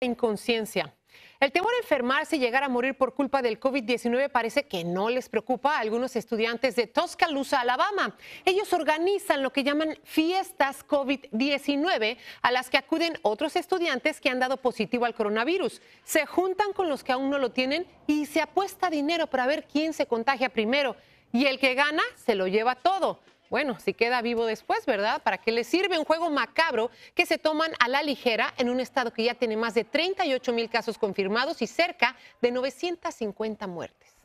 inconsciencia. El temor a enfermarse y llegar a morir por culpa del COVID-19 parece que no les preocupa a algunos estudiantes de Tuscaloosa, Alabama. Ellos organizan lo que llaman fiestas COVID-19 a las que acuden otros estudiantes que han dado positivo al coronavirus. Se juntan con los que aún no lo tienen y se apuesta dinero para ver quién se contagia primero. Y el que gana se lo lleva todo. Bueno, si queda vivo después, ¿verdad? ¿Para qué le sirve un juego macabro que se toman a la ligera en un estado que ya tiene más de 38 mil casos confirmados y cerca de 950 muertes?